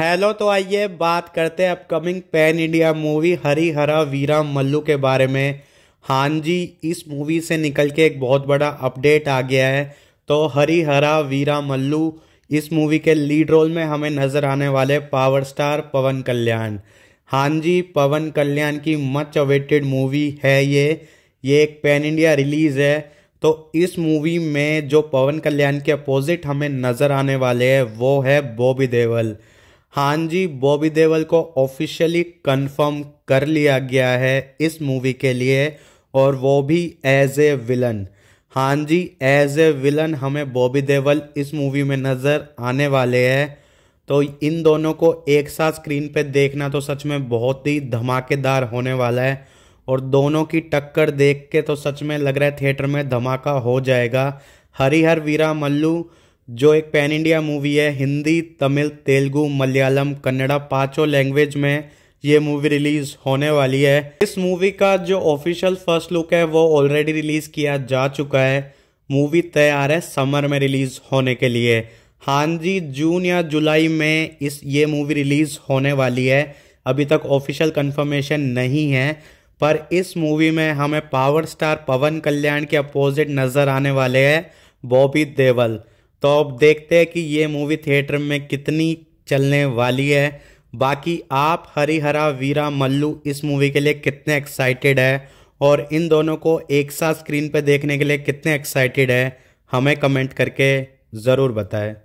hello तो आइए बात करते हैं upcoming pan India movie Hari Hara Veera Mallu के बारे में हाँ जी इस मूवी से निकल के एक बहुत बड़ा अपडेट आ गया है तो हरी हरा वीरा मल्लू इस मूवी के लीड रोल में हमें नज़र आने वाले पावर स्टार पवन कल्याण हाँ जी पवन कल्याण की मच अवेटेड मूवी है ये ये एक पैन इंडिया रिलीज़ है तो इस मूवी में जो पवन कल्याण के अपोजिट हमें नज़र आने वाले हैं वो है बॉबी देवल हाँ जी बॉबी देवल को ऑफिशियली कंफर्म कर लिया गया है इस मूवी के लिए और वो भी एज ए विलन हाँ जी एज ए विलन हमें बॉबी देवल इस मूवी में नज़र आने वाले हैं तो इन दोनों को एक साथ स्क्रीन पे देखना तो सच में बहुत ही धमाकेदार होने वाला है और दोनों की टक्कर देख के तो सच में लग रहा है थिएटर में धमाका हो जाएगा हरिहर वीरा मल्लू जो एक पैन इंडिया मूवी है हिंदी तमिल तेलुगू मलयालम कन्नड़ा पांचों लैंग्वेज में ये मूवी रिलीज होने वाली है इस मूवी का जो ऑफिशियल फर्स्ट लुक है वो ऑलरेडी रिलीज किया जा चुका है मूवी तैयार है समर में रिलीज होने के लिए हाँ जी जून या जुलाई में इस ये मूवी रिलीज होने वाली है अभी तक ऑफिशियल कंफर्मेशन नहीं है पर इस मूवी में हमें पावर स्टार पवन कल्याण के अपोजिट नज़र आने वाले हैं बॉबी देवल तो अब देखते हैं कि ये मूवी थिएटर में कितनी चलने वाली है बाकी आप हरिहरा वीरा मल्लू इस मूवी के लिए कितने एक्साइटेड है और इन दोनों को एक साथ स्क्रीन पर देखने के लिए कितने एक्साइटेड है हमें कमेंट करके ज़रूर बताएं